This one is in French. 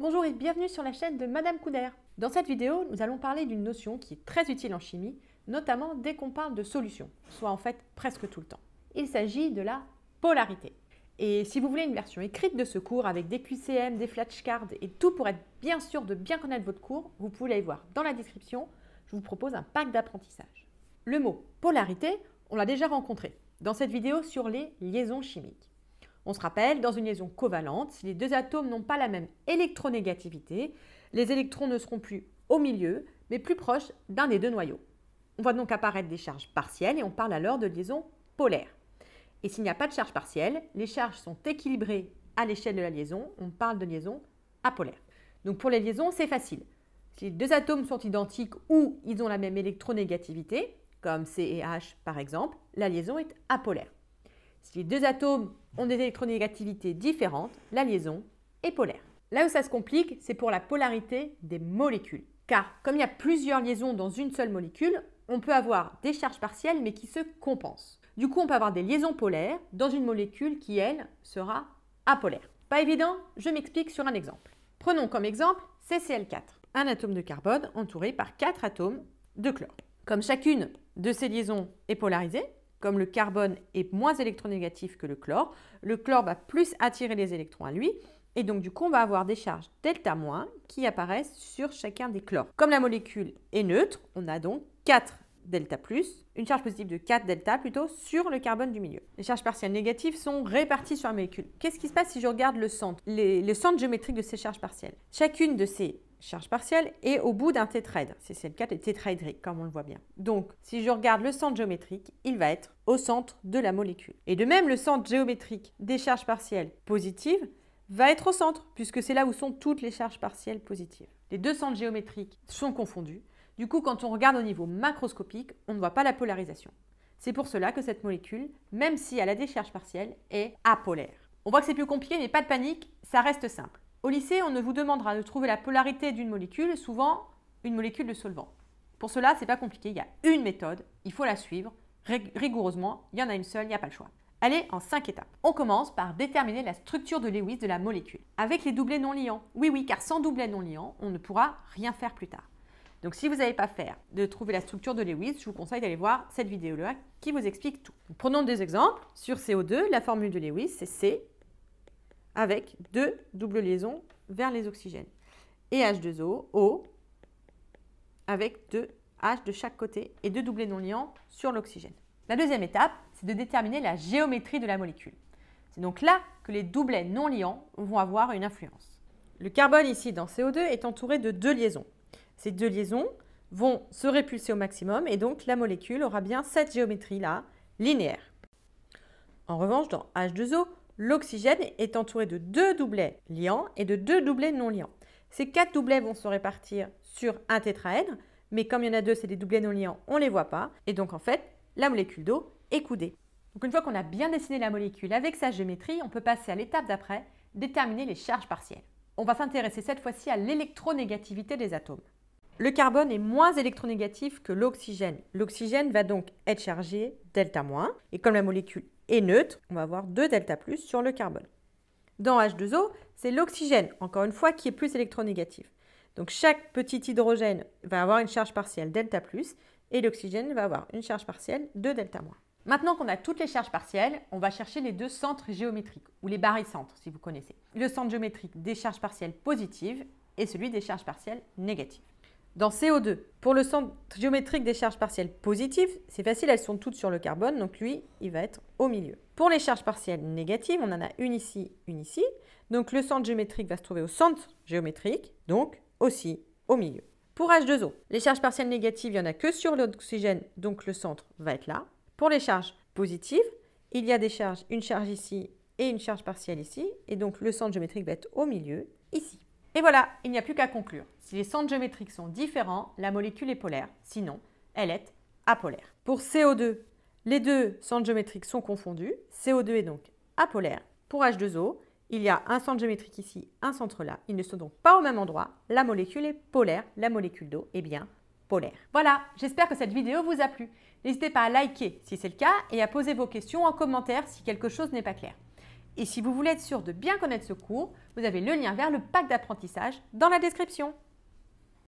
Bonjour et bienvenue sur la chaîne de Madame Couder. Dans cette vidéo, nous allons parler d'une notion qui est très utile en chimie, notamment dès qu'on parle de solution, soit en fait presque tout le temps. Il s'agit de la polarité. Et si vous voulez une version écrite de ce cours avec des QCM, des flashcards et tout pour être bien sûr de bien connaître votre cours, vous pouvez aller voir dans la description, je vous propose un pack d'apprentissage. Le mot polarité, on l'a déjà rencontré dans cette vidéo sur les liaisons chimiques. On se rappelle, dans une liaison covalente, si les deux atomes n'ont pas la même électronégativité, les électrons ne seront plus au milieu, mais plus proches d'un des deux noyaux. On voit donc apparaître des charges partielles et on parle alors de liaison polaire. Et s'il n'y a pas de charge partielle, les charges sont équilibrées à l'échelle de la liaison, on parle de liaison apolaire. Donc pour les liaisons, c'est facile. Si les deux atomes sont identiques ou ils ont la même électronégativité, comme C et H par exemple, la liaison est apolaire. Si les deux atomes ont des électronégativités différentes, la liaison est polaire. Là où ça se complique, c'est pour la polarité des molécules. Car comme il y a plusieurs liaisons dans une seule molécule, on peut avoir des charges partielles mais qui se compensent. Du coup, on peut avoir des liaisons polaires dans une molécule qui, elle, sera apolaire. Pas évident Je m'explique sur un exemple. Prenons comme exemple CCl4, un atome de carbone entouré par quatre atomes de chlore. Comme chacune de ces liaisons est polarisée, comme le carbone est moins électronégatif que le chlore, le chlore va plus attirer les électrons à lui. Et donc, du coup, on va avoir des charges delta- qui apparaissent sur chacun des chlores. Comme la molécule est neutre, on a donc 4 delta plus, une charge positive de 4 delta plutôt, sur le carbone du milieu. Les charges partielles négatives sont réparties sur la molécule. Qu'est-ce qui se passe si je regarde le centre, les, le centre géométrique de ces charges partielles Chacune de ces charges partielles est au bout d'un tétraèdre. C'est le cas des tétraédriques, comme on le voit bien. Donc, si je regarde le centre géométrique, il va être au centre de la molécule. Et de même, le centre géométrique des charges partielles positives va être au centre, puisque c'est là où sont toutes les charges partielles positives. Les deux centres géométriques sont confondus du coup, quand on regarde au niveau macroscopique, on ne voit pas la polarisation. C'est pour cela que cette molécule, même si elle a des charges partielles, est apolaire. On voit que c'est plus compliqué, mais pas de panique, ça reste simple. Au lycée, on ne vous demandera de trouver la polarité d'une molécule, souvent une molécule de solvant. Pour cela, c'est pas compliqué, il y a une méthode, il faut la suivre rigoureusement, il y en a une seule, il n'y a pas le choix. Allez, en cinq étapes. On commence par déterminer la structure de Lewis de la molécule, avec les doublets non liants. Oui, oui, car sans doublets non liants, on ne pourra rien faire plus tard. Donc si vous n'avez pas faire de trouver la structure de Lewis, je vous conseille d'aller voir cette vidéo-là qui vous explique tout. prenons deux exemples. Sur CO2, la formule de Lewis, c'est C avec deux doubles liaisons vers les oxygènes. Et H2O, O, avec deux H de chaque côté et deux doublets non liants sur l'oxygène. La deuxième étape, c'est de déterminer la géométrie de la molécule. C'est donc là que les doublets non liants vont avoir une influence. Le carbone ici dans CO2 est entouré de deux liaisons. Ces deux liaisons vont se répulser au maximum et donc la molécule aura bien cette géométrie-là, linéaire. En revanche, dans H2O, l'oxygène est entouré de deux doublets liants et de deux doublets non liants. Ces quatre doublets vont se répartir sur un tétraèdre, mais comme il y en a deux, c'est des doublets non liants, on ne les voit pas. Et donc en fait, la molécule d'eau est coudée. une fois qu'on a bien dessiné la molécule avec sa géométrie, on peut passer à l'étape d'après, déterminer les charges partielles. On va s'intéresser cette fois-ci à l'électronégativité des atomes. Le carbone est moins électronégatif que l'oxygène. L'oxygène va donc être chargé delta moins. Et comme la molécule est neutre, on va avoir 2 delta plus sur le carbone. Dans H2O, c'est l'oxygène, encore une fois, qui est plus électronégatif. Donc chaque petit hydrogène va avoir une charge partielle delta plus et l'oxygène va avoir une charge partielle de delta moins. Maintenant qu'on a toutes les charges partielles, on va chercher les deux centres géométriques, ou les barycentres si vous connaissez. Le centre géométrique des charges partielles positives et celui des charges partielles négatives dans CO2. Pour le centre géométrique des charges partielles positives, c'est facile, elles sont toutes sur le carbone, donc lui, il va être au milieu. Pour les charges partielles négatives, on en a une ici, une ici. Donc le centre géométrique va se trouver au centre géométrique, donc aussi au milieu. Pour H2O, les charges partielles négatives, il n'y en a que sur l'oxygène, donc le centre va être là. Pour les charges positives, il y a des charges, une charge ici et une charge partielle ici, et donc le centre géométrique va être au milieu, ici. Et voilà, il n'y a plus qu'à conclure. Si les centres géométriques sont différents, la molécule est polaire. Sinon, elle est apolaire. Pour CO2, les deux centres géométriques sont confondus. CO2 est donc apolaire. Pour H2O, il y a un centre géométrique ici, un centre là. Ils ne sont donc pas au même endroit. La molécule est polaire. La molécule d'eau est bien polaire. Voilà, j'espère que cette vidéo vous a plu. N'hésitez pas à liker si c'est le cas et à poser vos questions en commentaire si quelque chose n'est pas clair. Et si vous voulez être sûr de bien connaître ce cours, vous avez le lien vers le pack d'apprentissage dans la description.